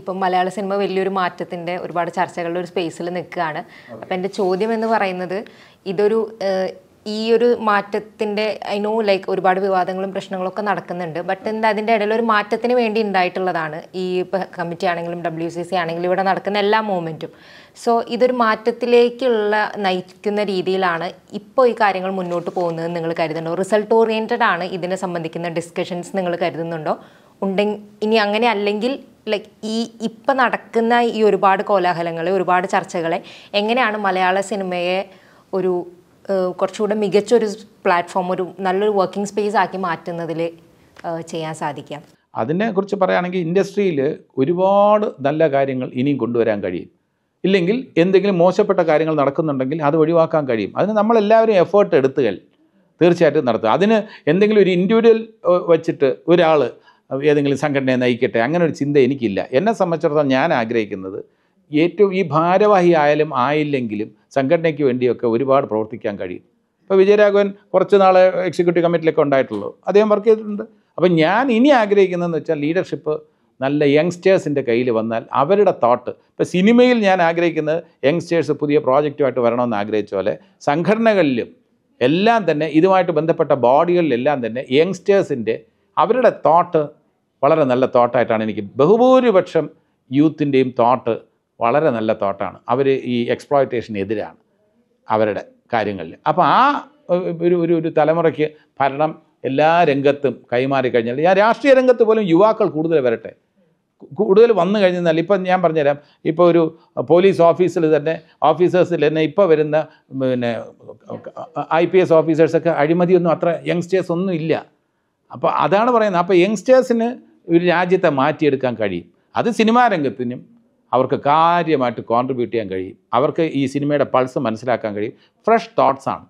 ഇപ്പം മലയാള സിനിമ വലിയൊരു മാറ്റത്തിൻ്റെ ഒരുപാട് ചർച്ചകളുടെ ഒരു സ്പേസിൽ നിൽക്കുകയാണ് അപ്പം എൻ്റെ ചോദ്യം എന്ന് പറയുന്നത് ഇതൊരു ഈ ഒരു മാറ്റത്തിൻ്റെ ഐ നോ ലൈക്ക് ഒരുപാട് വിവാദങ്ങളും പ്രശ്നങ്ങളൊക്കെ നടക്കുന്നുണ്ട് ബട്ട് എന്താ അതിൻ്റെ ഇടയിൽ ഒരു മാറ്റത്തിന് വേണ്ടി ഉണ്ടായിട്ടുള്ളതാണ് ഈ ഇപ്പം കമ്മിറ്റി ആണെങ്കിലും ഡബ്ല്യു സി സി ആണെങ്കിലും ഇവിടെ നടക്കുന്ന എല്ലാ മൂവ്മെൻറ്റും സോ ഇതൊരു മാറ്റത്തിലേക്കുള്ള നയിക്കുന്ന രീതിയിലാണ് ഇപ്പോൾ ഈ കാര്യങ്ങൾ മുന്നോട്ട് പോകുന്നത് നിങ്ങൾ കരുതുന്നുണ്ടോ റിസൾട്ട് ഓറിയൻറ്റഡ് ആണ് ഇതിനെ സംബന്ധിക്കുന്ന ഡിസ്കഷൻസ് നിങ്ങൾ കരുതുന്നുണ്ടോ ഉണ്ടെങ്കിൽ ഇനി അങ്ങനെ അല്ലെങ്കിൽ ലൈക്ക് ഈ ഇപ്പം നടക്കുന്ന ഈ ഒരുപാട് കോലാഹലങ്ങളെ ഒരുപാട് ചർച്ചകളെ എങ്ങനെയാണ് മലയാള സിനിമയെ ഒരു കുറച്ചുകൂടെ മികച്ചൊരു പ്ലാറ്റ്ഫോം ഒരു നല്ലൊരു വർക്കിംഗ് സ്പേസ് ആക്കി മാറ്റുന്നതിൽ ചെയ്യാൻ സാധിക്കാം അതിനെക്കുറിച്ച് പറയുകയാണെങ്കിൽ ഇൻഡസ്ട്രിയിൽ ഒരുപാട് നല്ല കാര്യങ്ങൾ ഇനിയും കൊണ്ടുവരാൻ കഴിയും ഇല്ലെങ്കിൽ എന്തെങ്കിലും മോശപ്പെട്ട കാര്യങ്ങൾ നടക്കുന്നുണ്ടെങ്കിൽ അത് ഒഴിവാക്കാൻ കഴിയും അതിന് നമ്മളെല്ലാവരും എഫേർട്ട് എടുത്തുകൾ തീർച്ചയായിട്ടും നടത്തുക അതിന് എന്തെങ്കിലും ഒരു ഇൻഡിവിജ്വൽ വച്ചിട്ട് ഒരാൾ ഏതെങ്കിലും സംഘടനയെ നയിക്കട്ടെ അങ്ങനെ ഒരു ചിന്ത എനിക്കില്ല എന്നെ സംബന്ധിച്ചിടത്തോളം ഞാൻ ആഗ്രഹിക്കുന്നത് ഏറ്റവും ഈ ഭാരവാഹി ആയാലും ആയില്ലെങ്കിലും സംഘടനയ്ക്ക് വേണ്ടിയൊക്കെ ഒരുപാട് പ്രവർത്തിക്കാൻ കഴിയും ഇപ്പോൾ വിജയരാഘവൻ കുറച്ച് നാൾ എക്സിക്യൂട്ടീവ് കമ്മിറ്റിയിലൊക്കെ ഉണ്ടായിട്ടുള്ളൂ അദ്ദേഹം വർക്ക് ചെയ്തിട്ടുണ്ട് അപ്പം ഞാൻ ഇനി ആഗ്രഹിക്കുന്നതെന്ന് വെച്ചാൽ ലീഡർഷിപ്പ് നല്ല യങ്സ്റ്റേഴ്സിൻ്റെ കയ്യിൽ വന്നാൽ അവരുടെ തോട്ട് ഇപ്പോൾ സിനിമയിൽ ഞാൻ ആഗ്രഹിക്കുന്നത് യങ്സ്റ്റേഴ്സ് പുതിയ പ്രോജക്റ്റുമായിട്ട് വരണമെന്ന് ആഗ്രഹിച്ച പോലെ സംഘടനകളിലും എല്ലാം തന്നെ ഇതുമായിട്ട് ബന്ധപ്പെട്ട ബോഡികളിലെല്ലാം തന്നെ യങ്സ്റ്റേഴ്സിൻ്റെ അവരുടെ തോട്ട് വളരെ നല്ല തോട്ടായിട്ടാണ് എനിക്ക് ബഹുഭൂരിപക്ഷം യൂത്തിൻ്റെയും തോട്ട് വളരെ നല്ല തോട്ടാണ് അവർ ഈ എക്സ്പ്ലോയിറ്റേഷനെതിരാണ് അവരുടെ കാര്യങ്ങളിൽ അപ്പോൾ ആ ഒരു ഒരു ഒരു തലമുറയ്ക്ക് ഭരണം എല്ലാ രംഗത്തും കൈമാറി കഴിഞ്ഞാൽ ഞാൻ രാഷ്ട്രീയ രംഗത്ത് പോലും യുവാക്കൾ കൂടുതൽ വരട്ടെ കൂടുതൽ വന്നു കഴിഞ്ഞാൽ ഇപ്പം ഞാൻ പറഞ്ഞുതരാം ഇപ്പോൾ ഒരു പോലീസ് ഓഫീസിൽ തന്നെ ഓഫീസേഴ്സിൽ തന്നെ ഇപ്പോൾ വരുന്ന പിന്നെ ഐ പി എസ് ഓഫീസേഴ്സൊക്കെ അഴിമതിയൊന്നും അത്ര യങ്സ്റ്റേഴ്സ് ഒന്നും ഇല്ല അപ്പോൾ അതാണ് പറയുന്നത് അപ്പോൾ യങ്സ്റ്റേഴ്സിന് ഒരു രാജ്യത്തെ മാറ്റിയെടുക്കാൻ കഴിയും അത് സിനിമാ രംഗത്തിനും അവർക്ക് കാര്യമായിട്ട് കോൺട്രിബ്യൂട്ട് ചെയ്യാൻ കഴിയും അവർക്ക് ഈ സിനിമയുടെ പൾസ് മനസ്സിലാക്കാൻ കഴിയും ഫ്രഷ് തോട്ട്സാണ്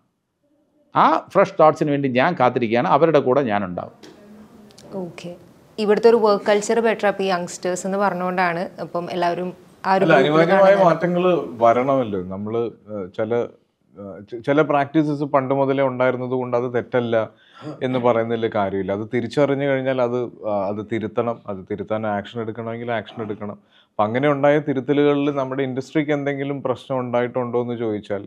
ആ ഫ്രഷ് തോട്ട്സിന് വേണ്ടി ഞാൻ കാത്തിരിക്കുകയാണ് അവരുടെ കൂടെ ഞാനുണ്ടാവും ഓക്കെ ഇവിടുത്തെ ഒരു വർക്ക് കൾച്ചർ ബെറ്റർ അപ്പോൾ ഈ യങ്സ്റ്റേഴ്സ് എന്ന് പറഞ്ഞുകൊണ്ടാണ് അപ്പം എല്ലാവരും അനിവാര്യമായ മാറ്റങ്ങൾ വരണമല്ലോ നമ്മൾ ചില ചില പ്രാക്ടീസസ് പണ്ട് മുതലേ ഉണ്ടായിരുന്നത് കൊണ്ട് അത് തെറ്റല്ല എന്ന് പറയുന്നതിൽ കാര്യമില്ല അത് തിരിച്ചറിഞ്ഞു കഴിഞ്ഞാൽ അത് അത് തിരുത്തണം അത് തിരുത്താൻ ആക്ഷൻ എടുക്കണമെങ്കിൽ ആക്ഷൻ എടുക്കണം അപ്പം അങ്ങനെ ഉണ്ടായ തിരുത്തലുകളിൽ നമ്മുടെ ഇൻഡസ്ട്രിക്ക് എന്തെങ്കിലും പ്രശ്നം ഉണ്ടായിട്ടുണ്ടോ എന്ന് ചോദിച്ചാൽ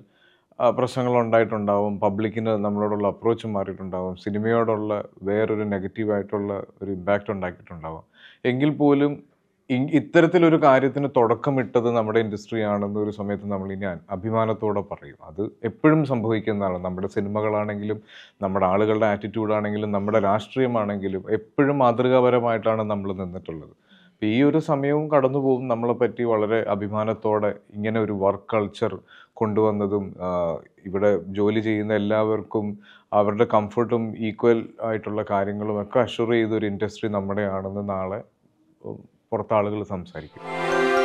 പ്രശ്നങ്ങൾ ഉണ്ടായിട്ടുണ്ടാവും പബ്ലിക്കിന് നമ്മളോടുള്ള അപ്രോച്ച് മാറിയിട്ടുണ്ടാവും സിനിമയോടുള്ള വേറൊരു നെഗറ്റീവായിട്ടുള്ള ഒരു ഇമ്പാക്റ്റ് ഉണ്ടാക്കിയിട്ടുണ്ടാവും എങ്കിൽ പോലും ഇത്തരത്തിലൊരു കാര്യത്തിന് തുടക്കമിട്ടത് നമ്മുടെ ഇൻഡസ്ട്രി ആണെന്ന് ഒരു സമയത്ത് നമ്മൾ ഞാൻ അഭിമാനത്തോടെ പറയും അത് എപ്പോഴും സംഭവിക്കുന്നതാണ് നമ്മുടെ സിനിമകളാണെങ്കിലും നമ്മുടെ ആളുകളുടെ ആറ്റിറ്റ്യൂഡാണെങ്കിലും നമ്മുടെ രാഷ്ട്രീയമാണെങ്കിലും എപ്പോഴും മാതൃകാപരമായിട്ടാണ് നമ്മൾ നിന്നിട്ടുള്ളത് അപ്പോൾ ഈ ഒരു സമയവും കടന്നു പോകും നമ്മളെ പറ്റി വളരെ അഭിമാനത്തോടെ ഇങ്ങനെ ഒരു വർക്ക് കൾച്ചർ കൊണ്ടുവന്നതും ഇവിടെ ജോലി ചെയ്യുന്ന എല്ലാവർക്കും അവരുടെ കംഫർട്ടും ഈക്വൽ ആയിട്ടുള്ള കാര്യങ്ങളും ഒക്കെ അഷുർ ചെയ്തൊരു ഒരു ഇൻഡസ്ട്രി നമ്മുടെയാണെന്ന് നാളെ പുറത്താളുകൾ സംസാരിക്കും